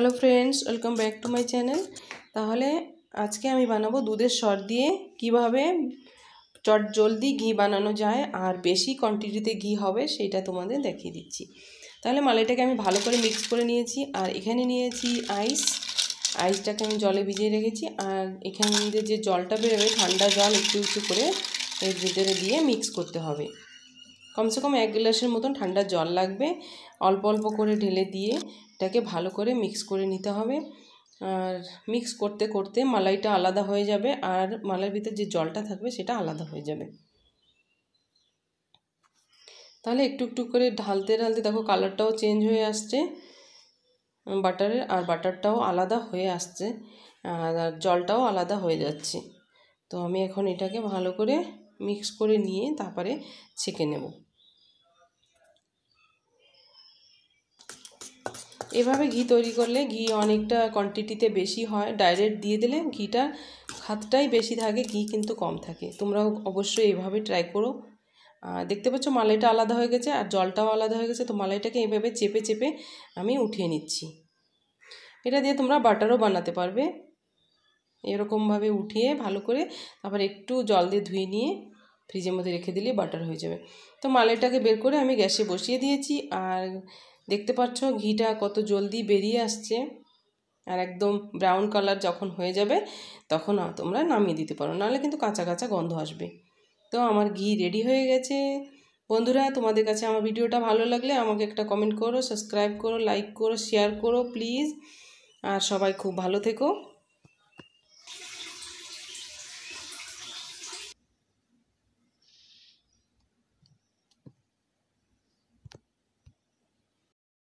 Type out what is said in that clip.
hello friends welcome back to my channel তাহলে আজকে আমি বানাবো দুধের সর দিয়ে কিভাবে চট জলদি ঘি বানানো যায় আর বেশি কোয়ান্টিটিতে ঘি হবে সেটা তোমাদের দেখিয়ে দিচ্ছি তাহলে মালাইটাকে আমি ভালো করে মিক্স করে নিয়েছি আর এখানে নিয়েছি আইস আইসটাকে আমি জলে ভিজিয়ে রেখেছি আর এখানে যে জলটা বেরোবে ঠান্ডা জল একটু একটু করে এর ভিতরে দিয়ে মিক্স করতে হবে কমসে কম এক গ্লাসের মতন ঠান্ডা জল লাগবে অল্প অল্প করে ঢেলে দিয়ে এটাকে ভালো করে মিক্স করে নিতে হবে আর মিক্স করতে করতে মালাইটা আলাদা হয়ে যাবে আর মালাইয়ের ভিতরে যে জলটা থাকবে সেটা আলাদা হয়ে যাবে তাহলে একটু একটু করে ঢালতে ঢালতে দেখো কালারটাও চেঞ্জ হয়ে আসছে বাটারের আর বাটারটাও আলাদা হয়ে আসছে আর জলটাও আলাদা হয়ে যাচ্ছে তো আমি এখন এটাকে ভালো করে মিক্স করে নিয়ে তারপরে ছেঁকে নেবো এভাবে ঘি তৈরি করলে ঘি অনেকটা কোয়ান্টিটিতে বেশি হয় ডাইরেক্ট দিয়ে দিলে ঘিটা হাতটাই বেশি থাকে ঘি কিন্তু কম থাকে তোমরাও অবশ্যই এভাবে ট্রাই করো দেখতে পাচ্ছ মালাইটা আলাদা হয়ে গেছে আর জলটাও আলাদা হয়ে গেছে তো মালাইটাকে এইভাবে চেপে চেপে আমি উঠিয়ে নিচ্ছি এটা দিয়ে তোমরা বাটারও বানাতে পারবে এরকমভাবে উঠিয়ে ভালো করে আবার একটু জল দিয়ে ধুয়ে নিয়ে ফ্রিজের মধ্যে রেখে দিলে বাটার হয়ে যাবে তো মালাইটাকে বের করে আমি গ্যাসে বসিয়ে দিয়েছি আর দেখতে পাচ্ছ ঘিটা কত জলদি বেরিয়ে আসছে আর একদম ব্রাউন কালার যখন হয়ে যাবে তখন তোমরা নামিয়ে দিতে পারো নাহলে কিন্তু কাঁচা কাঁচা গন্ধ আসবে তো আমার ঘি রেডি হয়ে গেছে বন্ধুরা তোমাদের কাছে আমার ভিডিওটা ভালো লাগলে আমাকে একটা কমেন্ট করো সাবস্ক্রাইব করো লাইক করো শেয়ার করো প্লিজ আর সবাই খুব ভালো থেকো